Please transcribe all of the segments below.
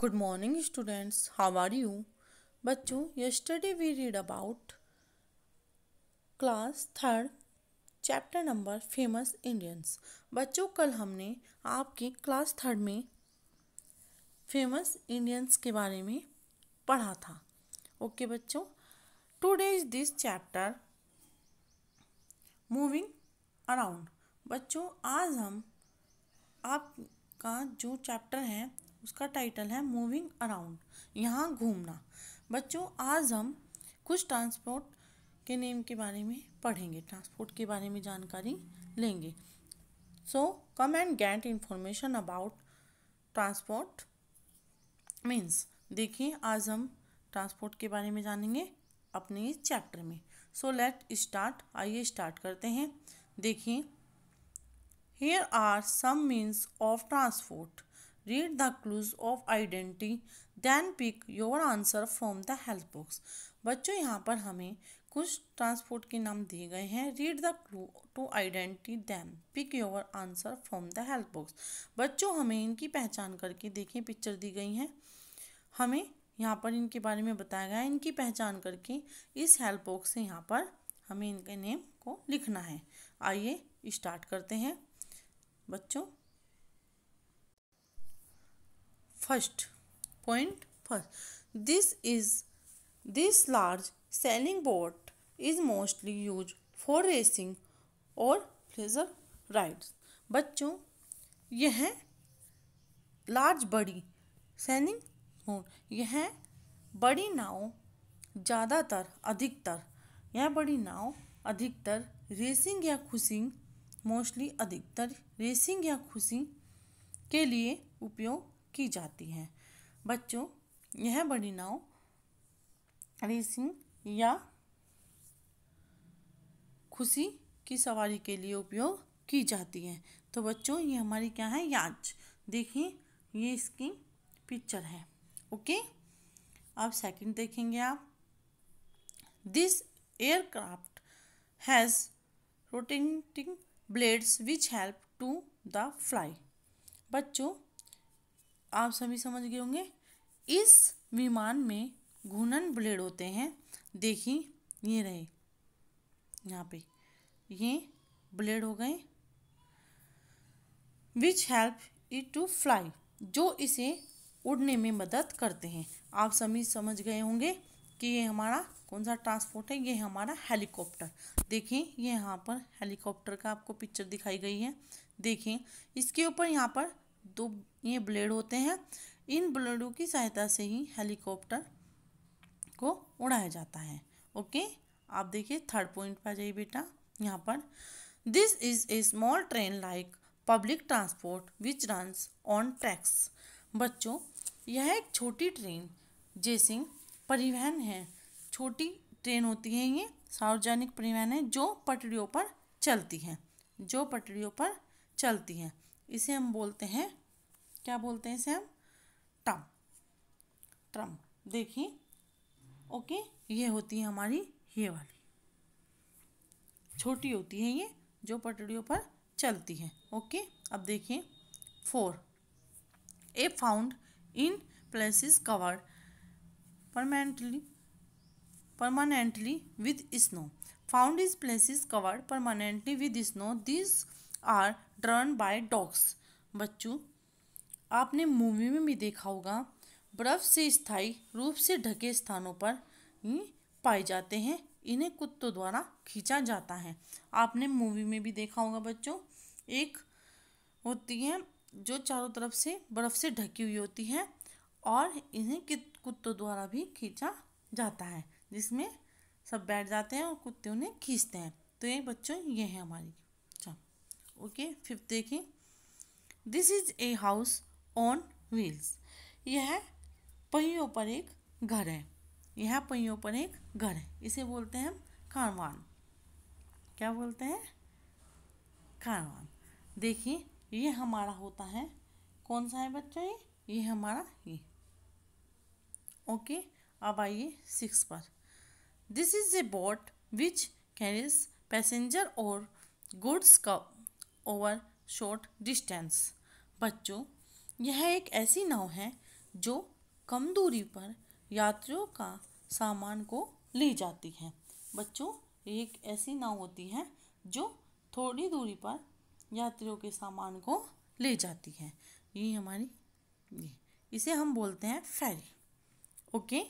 Good morning students how are you बच्चों yesterday we read about class third chapter number famous Indians बच्चों कल हमने आपकी class third में फेमस इंडियंस के बारे में पढ़ा था ओके okay, बच्चों today's this chapter moving around बच्चों आज हम आपका जो चैप्टर है उसका टाइटल है मूविंग अराउंड यहाँ घूमना बच्चों आज हम कुछ ट्रांसपोर्ट के नेम के बारे में पढ़ेंगे ट्रांसपोर्ट के बारे में जानकारी लेंगे so come and get information about transport means देखिए आज हम ट्रांसपोर्ट के बारे में जानेंगे अपने इस चैप्टर में सो लेट स्टार्ट आइए स्टार्ट करते हैं देखिए here are some means of transport Read the clues of identity, then pick your answer from the help box. बच्चों यहाँ पर हमें कुछ ट्रांसपोर्ट के नाम दिए गए हैं read the clue to identity them pick your answer from the help box बच्चों हमें इनकी पहचान करके देखें पिक्चर दी गई हैं हमें यहाँ पर इनके बारे में बताया गया है इनकी पहचान करके इस हेल्प बॉक्स से यहाँ पर हमें इनके नेम को लिखना है आइए स्टार्ट करते हैं बच्चों first point first this is this large sailing boat is mostly use for racing और फ्लेजर राइड्स बच्चों यह लार्ज बड़ी सेलिंग बोट यह बड़ी नाव ज़्यादातर अधिकतर यह बड़ी नाव अधिकतर रेसिंग या खुशिंग मोस्टली अधिकतर रेसिंग या खुशिंग के लिए उपयोग की जाती है बच्चों यह बड़ी नाव रेसिंग या खुशी की सवारी के लिए उपयोग की जाती है तो बच्चों ये हमारी क्या है याच देखिए ये इसकी पिक्चर है ओके अब सेकंड देखेंगे आप this aircraft has rotating blades which help to the fly बच्चों आप सभी समझ गए होंगे इस विमान में घुनन ब्लेड होते हैं देखिए ये रहे यहाँ पे ये ब्लेड हो गए which help it to fly जो इसे उड़ने में मदद करते हैं आप सभी समझ गए होंगे कि ये हमारा कौन सा ट्रांसपोर्ट है ये हमारा हेलीकॉप्टर देखें ये यहाँ पर हेलीकॉप्टर का आपको पिक्चर दिखाई गई है देखें इसके ऊपर यहाँ पर दो ये ब्लेड होते हैं इन ब्लेडों की सहायता से ही हेलीकॉप्टर को उड़ाया जाता है ओके आप देखिए थर्ड पॉइंट पर आ जाइए बेटा यहाँ पर this is a small train like public transport which runs on tracks बच्चों यह एक छोटी ट्रेन जैसे परिवहन है छोटी ट्रेन होती है ये सार्वजनिक परिवहन है जो पटरियों पर चलती हैं जो पटरियों पर चलती हैं इसे हम बोलते हैं क्या बोलते हैं इसे हम ट्रम ट्रम देखिए ओके ये होती है हमारी ये वाली छोटी होती है ये जो पटड़ियों पर चलती है ओके अब देखिए four a found in places covered permanently permanently with snow found is places covered permanently with snow this are drawn by dogs बच्चों आपने मूवी में भी देखा होगा बर्फ से स्थायी रूप से ढके स्थानों पर पाए जाते हैं इन्हें कुत्तों द्वारा खींचा जाता है आपने मूवी में भी देखा होगा बच्चों एक होती है जो चारों तरफ से बर्फ़ से ढकी हुई होती है और इन्हें कुत्तों द्वारा भी खींचा जाता है जिसमें सब बैठ जाते हैं और कुत्ते उन्हें खींचते हैं तो ये बच्चों ये है हमारी ओके फिफ्थ देखें this is a house on wheels यह पहियों पर एक घर है यह पहियों पर एक घर है इसे बोलते हैं हम कारवान क्या बोलते हैं कारवान देखिए ये हमारा होता है कौन सा है बच्चा ये ये हमारा ये ओके अब आइए सिक्स पर this is a boat which carries passenger और गुड्स का ओवर शॉर्ट डिस्टेंस बच्चों यह एक ऐसी नाव है जो कम दूरी पर यात्रियों का सामान को ले जाती है बच्चों एक ऐसी नाव होती है जो थोड़ी दूरी पर यात्रियों के सामान को ले जाती है ये हमारी ये इसे हम बोलते हैं फेरी ओके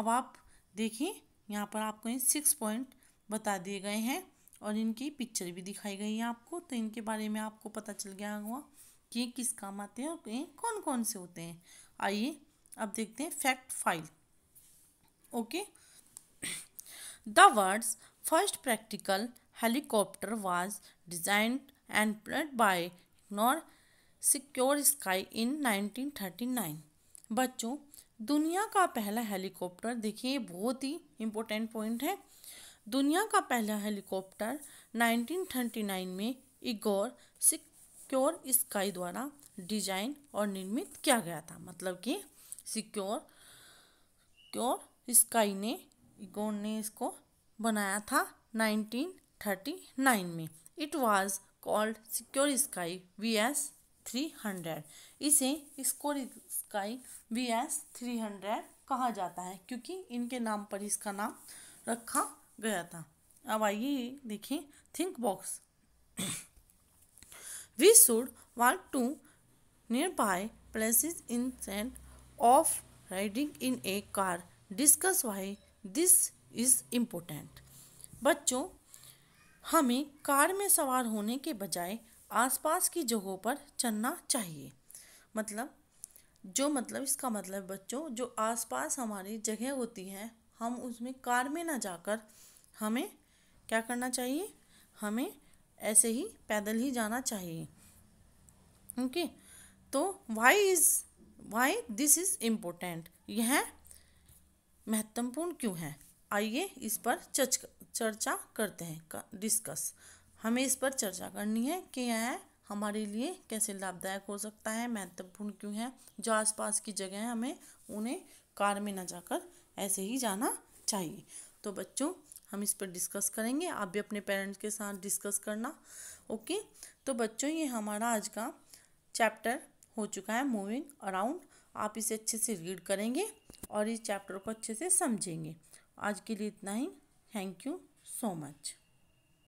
अब आप देखिए यहाँ पर आपको सिक्स पॉइंट बता दिए गए हैं और इनकी पिक्चर भी दिखाई गई है आपको तो इनके बारे में आपको पता चल गया होगा कि ये किस काम आते हैं और ये कौन कौन से होते हैं आइए अब देखते हैं fact file okay the words first practical helicopter was designed and played by नॉर सिक्योर स्काई इन 1939 बच्चों दुनिया का पहला हेलीकॉप्टर देखिए बहुत ही इम्पोर्टेंट पॉइंट है दुनिया का पहला हेलीकॉप्टर 1939 में इगोर सिक्योर स्काई द्वारा डिजाइन और निर्मित किया गया था मतलब कि सिक्योर क्योर स्काई ने इगोर ने इसको बनाया था 1939 में it was called Sikorsky V S three hundred इसे Sikorsky V S three hundred कहा जाता है क्योंकि इनके नाम पर इसका नाम रखा गया था अब आइए देखें think box we should walk to nearby places instead of riding in a car discuss why this is important बच्चों हमें कार में सवार होने के बजाय आसपास की जगहों पर चलना चाहिए मतलब जो मतलब इसका मतलब बच्चों जो आसपास हमारी जगह होती हैं हम उसमें कार में ना जाकर हमें क्या करना चाहिए हमें ऐसे ही पैदल ही जाना चाहिए ओके तो why is why this is important यह महत्वपूर्ण क्यों है आइए इस पर चर्च चर्चा करते हैं डिस्कस हमें इस पर चर्चा करनी है कि यह हमारे लिए कैसे लाभदायक हो सकता है महत्वपूर्ण क्यों है जो आसपास की जगह है हमें उन्हें कार में ना जाकर ऐसे ही जाना चाहिए तो बच्चों हम इस पर डिस्कस करेंगे आप भी अपने पेरेंट्स के साथ डिस्कस करना ओके तो बच्चों ये हमारा आज का चैप्टर हो चुका है मूविंग अराउंड आप इसे अच्छे से रीड करेंगे और इस चैप्टर को अच्छे से समझेंगे आज के लिए इतना ही थैंक यू सो मच